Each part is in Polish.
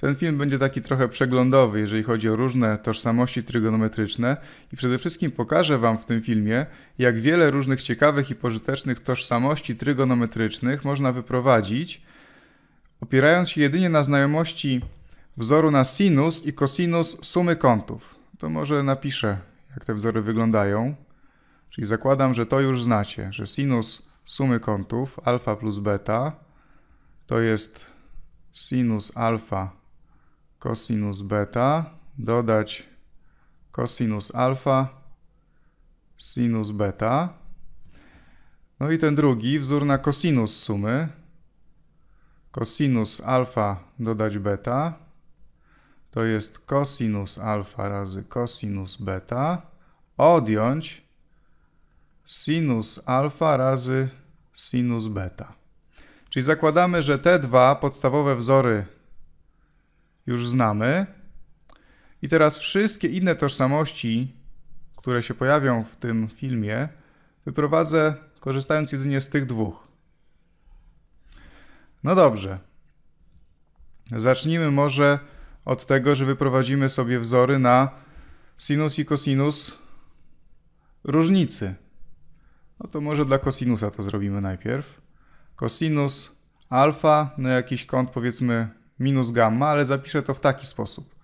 Ten film będzie taki trochę przeglądowy, jeżeli chodzi o różne tożsamości trygonometryczne i przede wszystkim pokażę Wam w tym filmie, jak wiele różnych ciekawych i pożytecznych tożsamości trygonometrycznych można wyprowadzić, opierając się jedynie na znajomości wzoru na sinus i kosinus sumy kątów. To może napiszę, jak te wzory wyglądają. Czyli zakładam, że to już znacie, że sinus sumy kątów alfa plus beta to jest sinus alfa kosinus beta, dodać kosinus alfa, sinus beta. No i ten drugi, wzór na kosinus sumy, kosinus alfa dodać beta, to jest kosinus alfa razy kosinus beta, odjąć sinus alfa razy sinus beta. Czyli zakładamy, że te dwa podstawowe wzory już znamy. I teraz wszystkie inne tożsamości, które się pojawią w tym filmie, wyprowadzę korzystając jedynie z tych dwóch. No dobrze. Zacznijmy może od tego, że wyprowadzimy sobie wzory na sinus i kosinus różnicy. No to może dla kosinusa to zrobimy najpierw. Kosinus alfa na no jakiś kąt powiedzmy minus gamma, ale zapiszę to w taki sposób.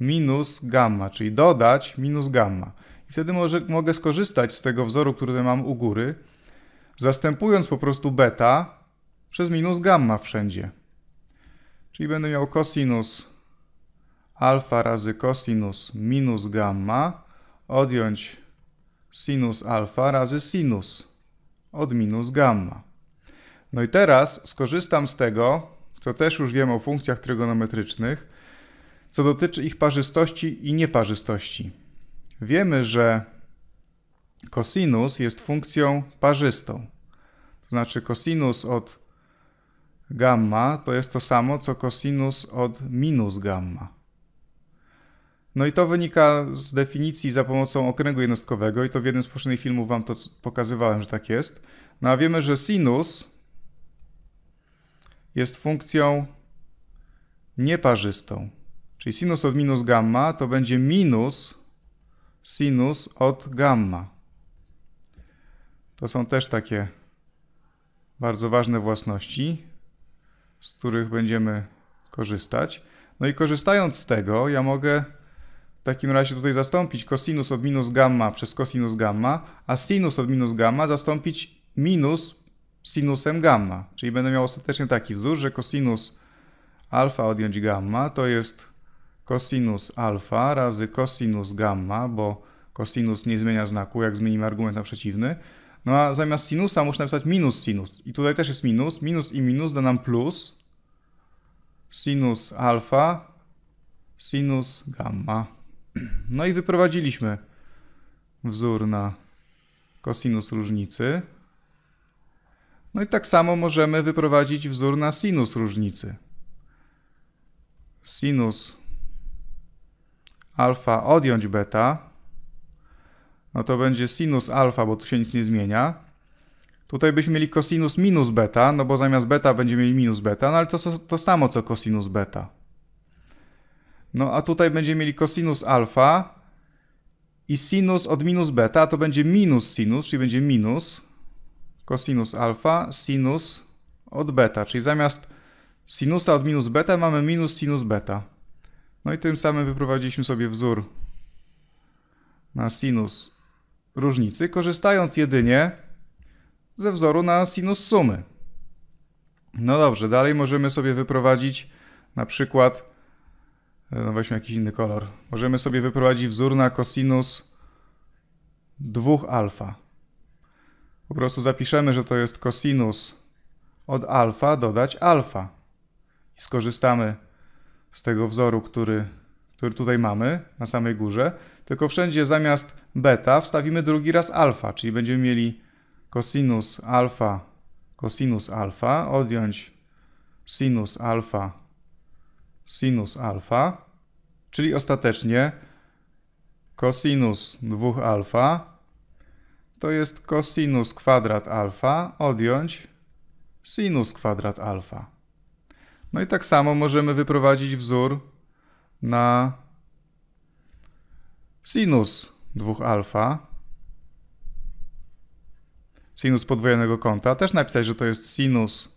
Minus gamma, czyli dodać minus gamma. I wtedy może, mogę skorzystać z tego wzoru, który mam u góry, zastępując po prostu beta przez minus gamma wszędzie. Czyli będę miał cosinus alfa razy cosinus minus gamma, odjąć sinus alfa razy sinus od minus gamma. No i teraz skorzystam z tego, co też już wiemy o funkcjach trygonometrycznych, co dotyczy ich parzystości i nieparzystości. Wiemy, że kosinus jest funkcją parzystą. To znaczy kosinus od gamma to jest to samo, co kosinus od minus gamma. No i to wynika z definicji za pomocą okręgu jednostkowego i to w jednym z poprzednich filmów wam to pokazywałem, że tak jest. No a wiemy, że sinus jest funkcją nieparzystą. Czyli sinus od minus gamma to będzie minus sinus od gamma. To są też takie bardzo ważne własności, z których będziemy korzystać. No i korzystając z tego, ja mogę w takim razie tutaj zastąpić cosinus od minus gamma przez cosinus gamma, a sinus od minus gamma zastąpić minus sinusem gamma. Czyli będę miał ostatecznie taki wzór, że cosinus alfa odjąć gamma to jest cosinus alfa razy cosinus gamma, bo cosinus nie zmienia znaku, jak zmienimy argument na przeciwny. No a zamiast sinusa muszę napisać minus sinus. I tutaj też jest minus. Minus i minus da nam plus sinus alfa sinus gamma. No i wyprowadziliśmy wzór na cosinus różnicy. No i tak samo możemy wyprowadzić wzór na sinus różnicy. Sinus alfa odjąć beta, no to będzie sinus alfa, bo tu się nic nie zmienia. Tutaj byśmy mieli kosinus minus beta, no bo zamiast beta będziemy mieli minus beta, no ale to to samo co kosinus beta. No a tutaj będziemy mieli kosinus alfa i sinus od minus beta, to będzie minus sinus, czyli będzie minus, cosinus alfa, sinus od beta, czyli zamiast sinusa od minus beta mamy minus sinus beta. No i tym samym wyprowadziliśmy sobie wzór na sinus różnicy, korzystając jedynie ze wzoru na sinus sumy. No dobrze, dalej możemy sobie wyprowadzić na przykład, no weźmy jakiś inny kolor, możemy sobie wyprowadzić wzór na cosinus 2 alfa. Po prostu zapiszemy, że to jest cosinus od alfa dodać alfa. I skorzystamy z tego wzoru, który, który tutaj mamy na samej górze, tylko wszędzie zamiast beta wstawimy drugi raz alfa, czyli będziemy mieli cosinus alfa, cosinus alfa, odjąć sinus alfa, sinus alfa, czyli ostatecznie cosinus 2 alfa to jest cosinus kwadrat alfa odjąć sinus kwadrat alfa. No i tak samo możemy wyprowadzić wzór na sinus 2 alfa. Sinus podwojonego kąta. Też napisać, że to jest sinus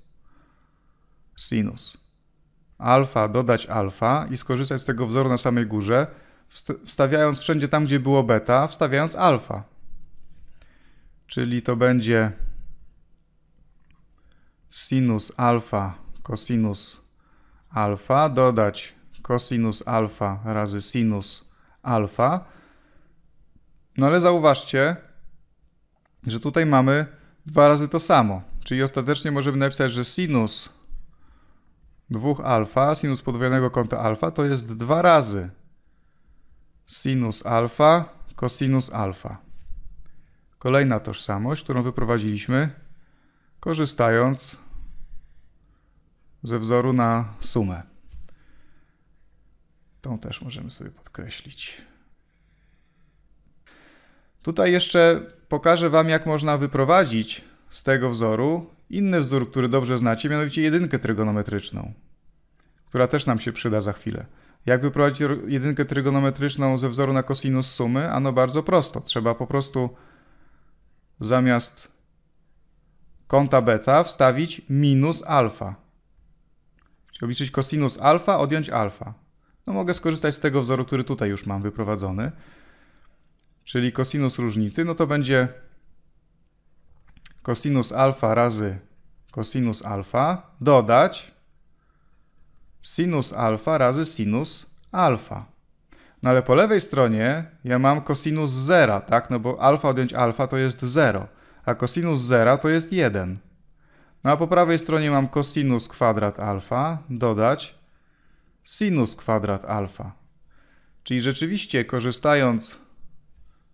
sinus alfa, dodać alfa i skorzystać z tego wzoru na samej górze, wstawiając wszędzie tam, gdzie było beta, wstawiając alfa czyli to będzie sinus alfa cosinus alfa dodać cosinus alfa razy sinus alfa. No ale zauważcie, że tutaj mamy dwa razy to samo. Czyli ostatecznie możemy napisać, że sinus 2 alfa, sinus podwojonego kąta alfa to jest dwa razy sinus alfa, cosinus alfa. Kolejna tożsamość, którą wyprowadziliśmy, korzystając ze wzoru na sumę. Tą też możemy sobie podkreślić. Tutaj jeszcze pokażę Wam, jak można wyprowadzić z tego wzoru inny wzór, który dobrze znacie, mianowicie jedynkę trygonometryczną, która też nam się przyda za chwilę. Jak wyprowadzić jedynkę trygonometryczną ze wzoru na kosinus sumy? Ano bardzo prosto. Trzeba po prostu zamiast kąta beta wstawić minus alfa. Czyli obliczyć cosinus alfa, odjąć alfa. No mogę skorzystać z tego wzoru, który tutaj już mam wyprowadzony. Czyli cosinus różnicy, no to będzie cosinus alfa razy cosinus alfa dodać sinus alfa razy sinus alfa. No ale po lewej stronie ja mam kosinus zera, tak? No bo alfa odjąć alfa to jest 0, a kosinus zera to jest 1. No a po prawej stronie mam kosinus kwadrat alfa, dodać sinus kwadrat alfa. Czyli rzeczywiście korzystając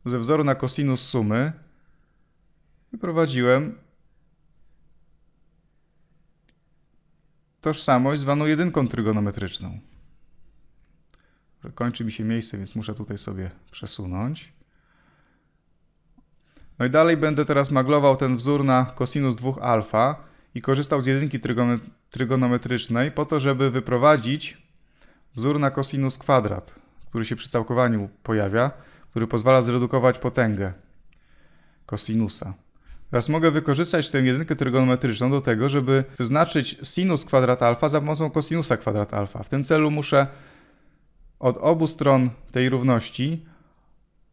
ze wzoru na kosinus sumy wyprowadziłem tożsamość zwaną jedynką trygonometryczną kończy mi się miejsce, więc muszę tutaj sobie przesunąć. No i dalej będę teraz maglował ten wzór na cosinus 2 alfa i korzystał z jedynki trygonometrycznej po to, żeby wyprowadzić wzór na cosinus kwadrat, który się przy całkowaniu pojawia, który pozwala zredukować potęgę kosinusa. Teraz mogę wykorzystać tę jedynkę trygonometryczną do tego, żeby wyznaczyć sinus kwadrat alfa za pomocą kosinusa kwadrat alfa. W tym celu muszę od obu stron tej równości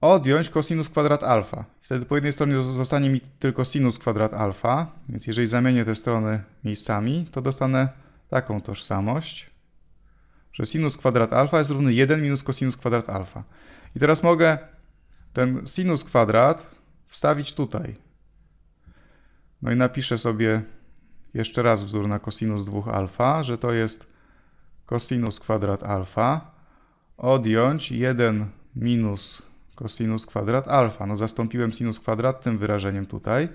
odjąć cosinus kwadrat alfa. Wtedy po jednej stronie zostanie mi tylko sinus kwadrat alfa, więc jeżeli zamienię te strony miejscami, to dostanę taką tożsamość, że sinus kwadrat alfa jest równy 1 minus cosinus kwadrat alfa. I teraz mogę ten sinus kwadrat wstawić tutaj. No i napiszę sobie jeszcze raz wzór na cosinus 2 alfa, że to jest cosinus kwadrat alfa odjąć 1 minus cosinus kwadrat alfa. No zastąpiłem sinus kwadrat tym wyrażeniem tutaj,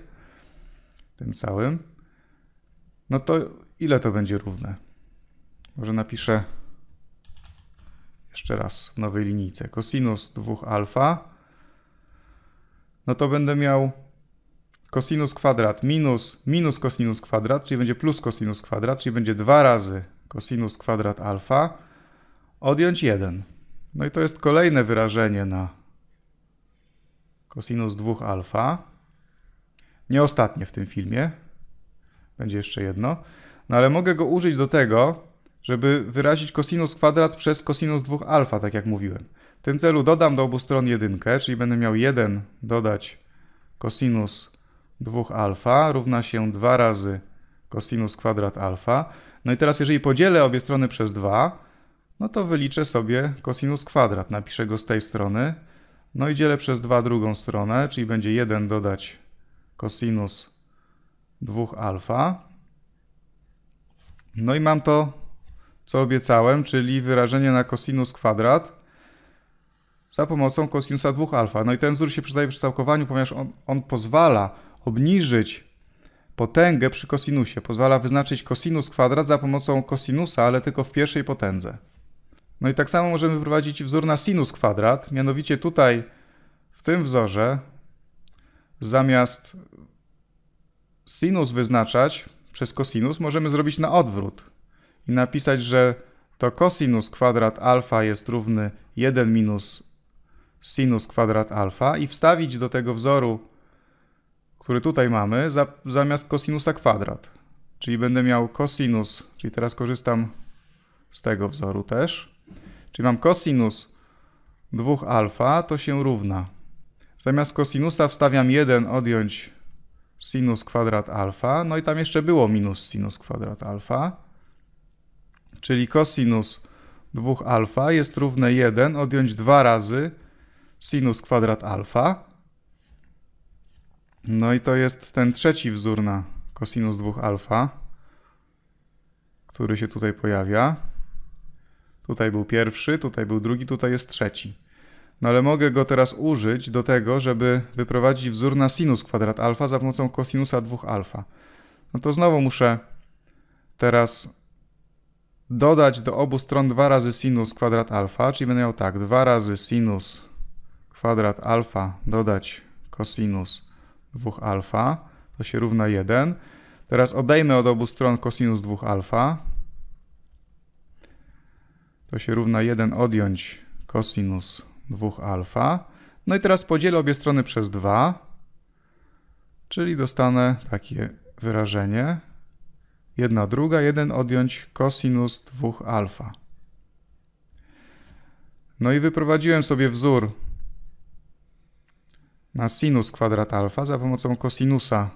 tym całym. No to ile to będzie równe? Może napiszę jeszcze raz w nowej linijce. Cosinus 2 alfa. No to będę miał cosinus kwadrat minus minus cosinus kwadrat, czyli będzie plus cosinus kwadrat, czyli będzie 2 razy cosinus kwadrat alfa odjąć 1. No i to jest kolejne wyrażenie na cosinus 2 alfa. Nie ostatnie w tym filmie. Będzie jeszcze jedno. No ale mogę go użyć do tego, żeby wyrazić cosinus kwadrat przez cosinus 2 alfa, tak jak mówiłem. W tym celu dodam do obu stron jedynkę, czyli będę miał 1 dodać cosinus 2 alfa równa się 2 razy cosinus kwadrat alfa. No i teraz jeżeli podzielę obie strony przez 2, no to wyliczę sobie kosinus kwadrat. Napiszę go z tej strony, no i dzielę przez 2 drugą stronę, czyli będzie 1 dodać kosinus 2 alfa. No i mam to, co obiecałem, czyli wyrażenie na kosinus kwadrat za pomocą kosinusa 2 alfa. No i ten wzór się przydaje przy całkowaniu, ponieważ on, on pozwala obniżyć potęgę przy kosinusie. Pozwala wyznaczyć kosinus kwadrat za pomocą kosinusa, ale tylko w pierwszej potędze. No i tak samo możemy wprowadzić wzór na sinus kwadrat, mianowicie tutaj w tym wzorze zamiast sinus wyznaczać przez kosinus możemy zrobić na odwrót i napisać, że to kosinus kwadrat alfa jest równy 1 minus sinus kwadrat alfa i wstawić do tego wzoru, który tutaj mamy, za, zamiast kosinusa kwadrat. Czyli będę miał kosinus, czyli teraz korzystam z tego wzoru też, Czyli mam cosinus 2 alfa to się równa. Zamiast kosinusa wstawiam 1 odjąć sinus kwadrat alfa. No i tam jeszcze było minus sinus kwadrat alfa. Czyli cosinus 2 alfa jest równe 1 odjąć 2 razy sinus kwadrat alfa. No i to jest ten trzeci wzór na cosinus 2 alfa, który się tutaj pojawia. Tutaj był pierwszy, tutaj był drugi, tutaj jest trzeci. No ale mogę go teraz użyć do tego, żeby wyprowadzić wzór na sinus kwadrat alfa za pomocą kosinusa 2 alfa. No to znowu muszę teraz dodać do obu stron 2 razy sinus kwadrat alfa, czyli będę miał tak, 2 razy sinus kwadrat alfa dodać kosinus 2 alfa, to się równa 1. Teraz odejmę od obu stron kosinus 2 alfa, to się równa 1 odjąć cosinus 2 alfa. No i teraz podzielę obie strony przez 2, czyli dostanę takie wyrażenie. 1 druga, 1 odjąć cosinus 2 alfa. No i wyprowadziłem sobie wzór na sinus kwadrat alfa za pomocą kosinusa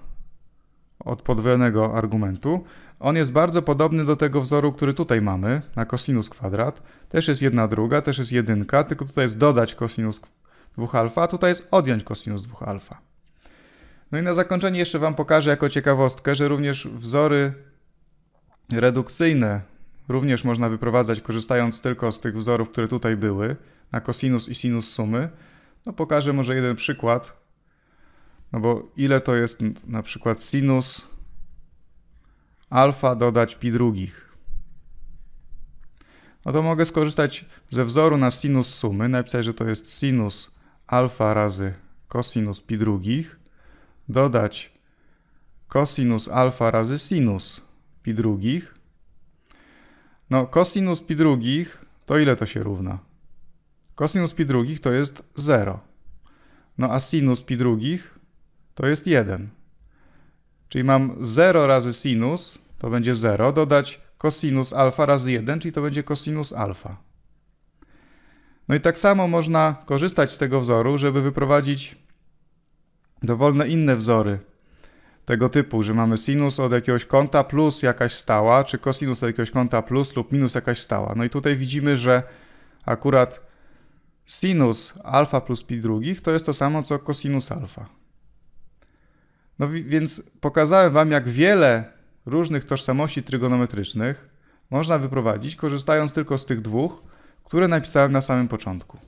od podwojonego argumentu. On jest bardzo podobny do tego wzoru, który tutaj mamy, na cosinus kwadrat. Też jest jedna druga, też jest jedynka, tylko tutaj jest dodać cosinus 2 alfa, a tutaj jest odjąć cosinus 2 alfa. No i na zakończenie jeszcze Wam pokażę jako ciekawostkę, że również wzory redukcyjne również można wyprowadzać korzystając tylko z tych wzorów, które tutaj były, na cosinus i sinus sumy. No pokażę może jeden przykład, no bo ile to jest na przykład sinus alfa dodać pi drugich? No to mogę skorzystać ze wzoru na sinus sumy, napisać, że to jest sinus alfa razy cosinus pi drugich, dodać cosinus alfa razy sinus pi drugich. No cosinus pi drugich to ile to się równa? cosinus pi drugich to jest 0. No a sinus pi drugich to jest 1. Czyli mam 0 razy sinus, to będzie 0, dodać cosinus alfa razy 1, czyli to będzie cosinus alfa. No i tak samo można korzystać z tego wzoru, żeby wyprowadzić dowolne inne wzory tego typu, że mamy sinus od jakiegoś kąta plus jakaś stała, czy cosinus od jakiegoś kąta plus lub minus jakaś stała. No i tutaj widzimy, że akurat sinus alfa plus pi drugich to jest to samo co cosinus alfa. No więc pokazałem Wam, jak wiele różnych tożsamości trygonometrycznych można wyprowadzić, korzystając tylko z tych dwóch, które napisałem na samym początku.